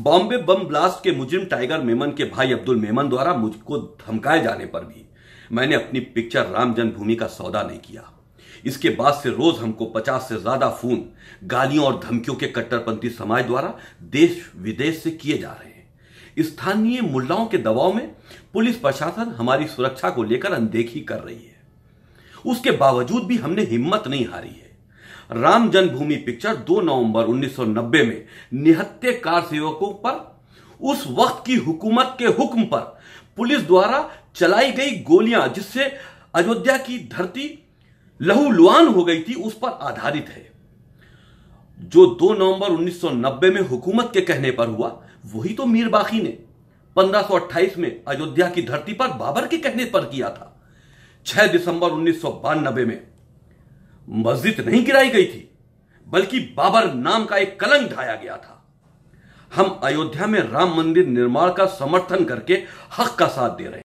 Bombay bomb blast के मुजिम tiger Memon के भाई अब्दुल मेमन द्वारा मुझको धमकाए जाने पर भी मैंने अपनी पिक्चर राम जन्मभूमि का सौदा नहीं किया इसके बाद से रोज हमको पचास से ज्यादा फोन गालियों और धमकियों के कट्टरपंथी समाज द्वारा देश विदेश से किए जा रहे हैं स्थानीय मुल्लाओं के दबाव में पुलिस प्रशासन हमारी सुरक्षा को लेकर अनदेखी कर रही है उसके बावजूद भी हमने हिम्मत नहीं हारी है राम जन्मभूमि पिक्चर 2 नवंबर 1990 में निहत्ते कार सेवकों पर उस वक्त की हुकूमत के हुक्म पर पुलिस द्वारा चलाई गई गोलियां जिससे अयोध्या की धरती लहूलुहान हो गई थी उस पर आधारित है जो 2 नवंबर 1990 में हुकूमत के कहने पर हुआ वही तो मीर बाकी ने 1528 में अयोध्या की धरती पर बाबर के कहने पर किया था 6 दिसंबर उन्नीस में मस्जिद नहीं गिराई गई थी बल्कि बाबर नाम का एक कलंक ढाया गया था हम अयोध्या में राम मंदिर निर्माण का समर्थन करके हक का साथ दे रहे हैं